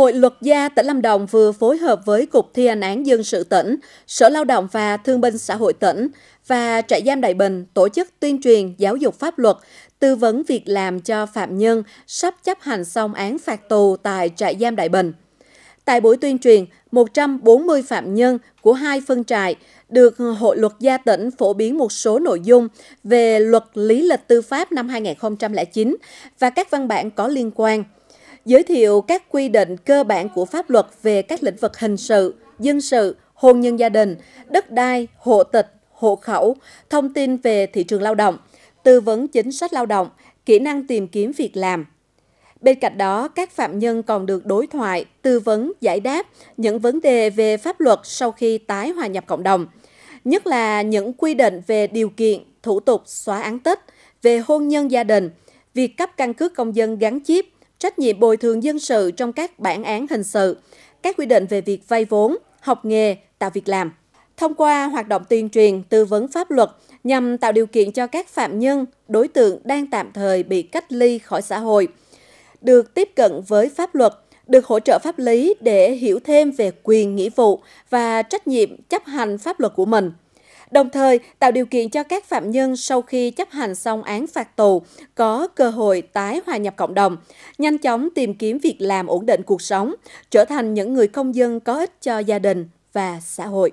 Hội luật gia tỉnh Lâm Đồng vừa phối hợp với Cục Thi hành án dân sự tỉnh, Sở Lao động và Thương binh xã hội tỉnh và trại giam Đại Bình tổ chức tuyên truyền giáo dục pháp luật, tư vấn việc làm cho phạm nhân sắp chấp hành xong án phạt tù tại trại giam Đại Bình. Tại buổi tuyên truyền, 140 phạm nhân của hai phân trại được Hội luật gia tỉnh phổ biến một số nội dung về luật lý lịch tư pháp năm 2009 và các văn bản có liên quan – giới thiệu các quy định cơ bản của pháp luật về các lĩnh vực hình sự, dân sự, hôn nhân gia đình, đất đai, hộ tịch, hộ khẩu, thông tin về thị trường lao động, tư vấn chính sách lao động, kỹ năng tìm kiếm việc làm. Bên cạnh đó, các phạm nhân còn được đối thoại, tư vấn, giải đáp những vấn đề về pháp luật sau khi tái hòa nhập cộng đồng, nhất là những quy định về điều kiện, thủ tục xóa án tích, về hôn nhân gia đình, việc cấp căn cước công dân gắn chip, trách nhiệm bồi thường dân sự trong các bản án hình sự, các quy định về việc vay vốn, học nghề, tạo việc làm. Thông qua hoạt động tuyên truyền, tư vấn pháp luật nhằm tạo điều kiện cho các phạm nhân, đối tượng đang tạm thời bị cách ly khỏi xã hội, được tiếp cận với pháp luật, được hỗ trợ pháp lý để hiểu thêm về quyền, nghĩa vụ và trách nhiệm chấp hành pháp luật của mình đồng thời tạo điều kiện cho các phạm nhân sau khi chấp hành xong án phạt tù có cơ hội tái hòa nhập cộng đồng, nhanh chóng tìm kiếm việc làm ổn định cuộc sống, trở thành những người công dân có ích cho gia đình và xã hội.